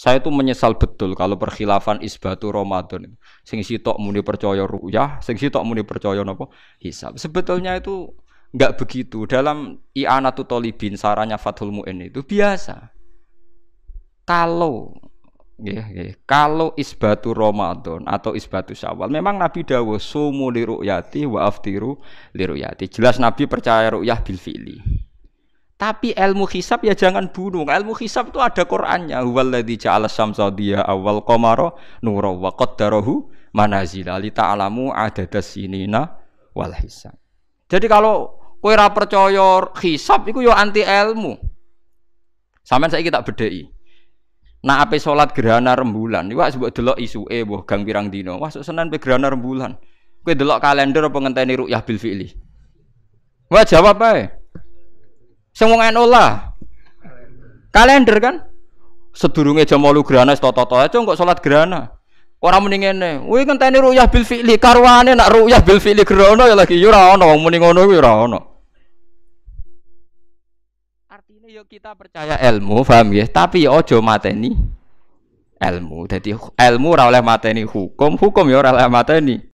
Saya itu menyesal betul kalau perkhilafan isbatu Ramadan. Sing sitok muni percaya ruyah, sing sitok muni percaya nopo hisab. Sebetulnya itu enggak begitu. Dalam i'anatu tolibin sarannya Fathul Mu'in itu biasa. Kalau ya, ya, kalau isbatu Ramadan atau isbatu Syawal memang Nabi dawuh sumu liru'yati wa aftiru liru'yati Jelas Nabi percaya ru'yah bil fi'li. Tapi ilmu hisab ya jangan bunuh. Nah, ilmu hisab itu ada Qur'annya. Huwaladzi ja'ala samsa dia awal qamara nura wa qaddarahu manazila li ta'lamu adadas sinina wal hisab. Jadi kalau kowe ora percaya hisab iku ya anti ilmu. Sampeyan saiki tak bedheki. Nah ape sholat gerhana rembulan iku sebut delok isuke mbuh gang pirang dina. Wah sok senen pe gerhana rembulan. Kowe delok kalender apa ngenteni ru'yah bil fi'li. Wah jawab ae. Sing wong NU lah. Kalender kan? Sedurunge jam 8 gerhana toto-toto aja kok salat gerhana Orang muni ngene, kuwi ngenteni ruyah bil fi'li karwane nak ruyah bil fi'li gerhana ya lagi ya ora ono wong muni ngono kuwi ono. Artinya yo kita percaya ilmu, paham ya? Tapi ojo ojo mateni ilmu. Jadi ilmu ora oleh mateni hukum, hukum ya ora oleh mateni.